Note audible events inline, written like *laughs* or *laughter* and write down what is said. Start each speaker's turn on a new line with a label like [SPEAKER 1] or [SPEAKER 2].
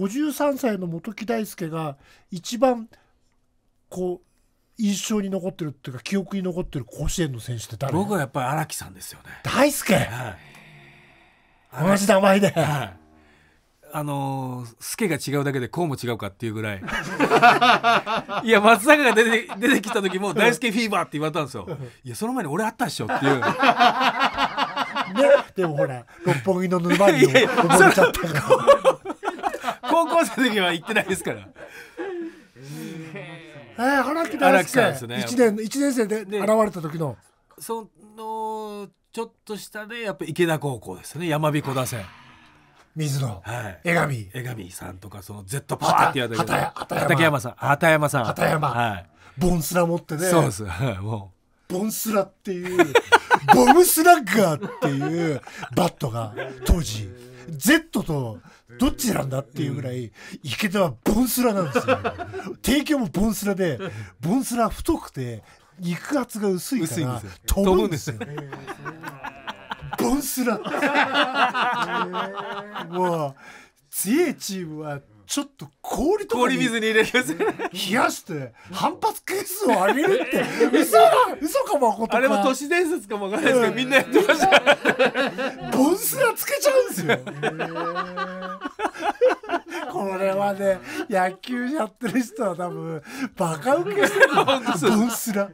[SPEAKER 1] 53歳の本木大輔が一番こう印象に残ってるっていうか記憶に残ってる甲子園の選手って誰僕はやっぱり荒木さんですよね大輔、はい、同じ名前で、はい、あの助が違うだけでこうも違うかっていうぐらい *laughs* いや松坂が出て出てきた時も大輔フィーバーって言われたんですよいやその前に俺あったでしょっていう *laughs* ね、でもほら六本木の沼に溺れちゃったから。高校生の時は行ってないですから。えー、荒木大輔ですね1年一年生で現れた時のそのちょっと下でやっぱ池田高校ですね山彦打線水野、はい、江上江上さんとかその Z パタってやわれた畠山さん畠山さん畠山はいボンスラ持ってねそうですもうボンスラっていうボムスラッガーっていうバットが当時 Z とどっちなんだっていうぐらい池田はボンスラなんですよ、提供もボンスラでボンスラ太くて肉厚が薄いから飛ぶんですよ。ボンスラもう強いチームはちょっと氷とか氷水に入れる冷やして反発係数を上げるって嘘嘘かもあれも都市伝説かもわからないですけど、うん、みんなやってましたですよ。*laughs* これはね野球やってる人は多分バカウケしてる。ブンスラ。